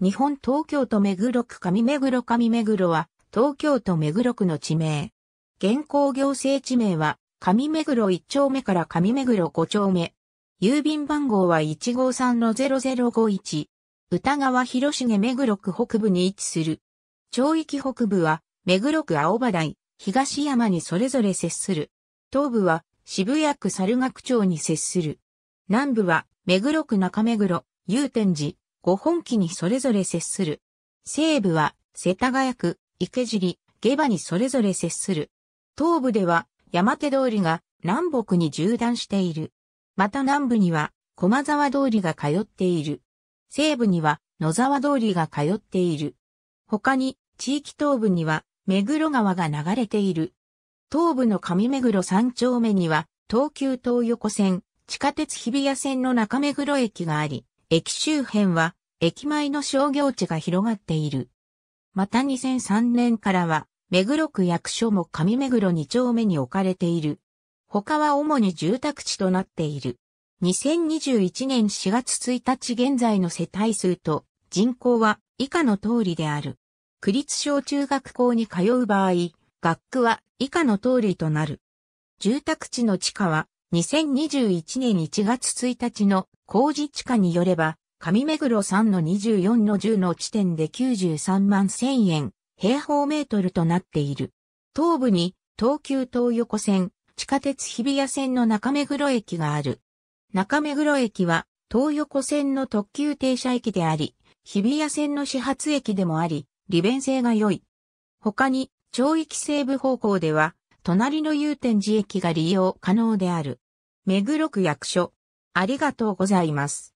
日本東京都目黒区上目黒上目黒は、東京都目黒区の地名。現行行政地名は、上目黒1丁目から上目黒5丁目。郵便番号は153-0051。歌川広重目黒区北部に位置する。町域北部は、目黒区青葉台、東山にそれぞれ接する。東部は、渋谷区猿楽町に接する。南部は、目黒区中目黒、祐天寺、ご本気にそれぞれ接する。西部は世田谷区、池尻、下馬にそれぞれ接する。東部では山手通りが南北に縦断している。また南部には駒沢通りが通っている。西部には野沢通りが通っている。他に地域東部には目黒川が流れている。東部の上目黒三丁目には東急東横線、地下鉄日比谷線の中目黒駅があり、駅周辺は駅前の商業地が広がっている。また2003年からは、目黒区役所も上目黒2丁目に置かれている。他は主に住宅地となっている。2021年4月1日現在の世帯数と人口は以下の通りである。区立小中学校に通う場合、学区は以下の通りとなる。住宅地の地価は2021年1月1日の工事地価によれば上目黒3の24の10の地点で93万1000円、平方メートルとなっている。東部に東急東横線、地下鉄日比谷線の中目黒駅がある。中目黒駅は東横線の特急停車駅であり、日比谷線の始発駅でもあり、利便性が良い。他に、町域西部方向では、隣の有天寺駅が利用可能である。目黒区役所。ありがとうございます。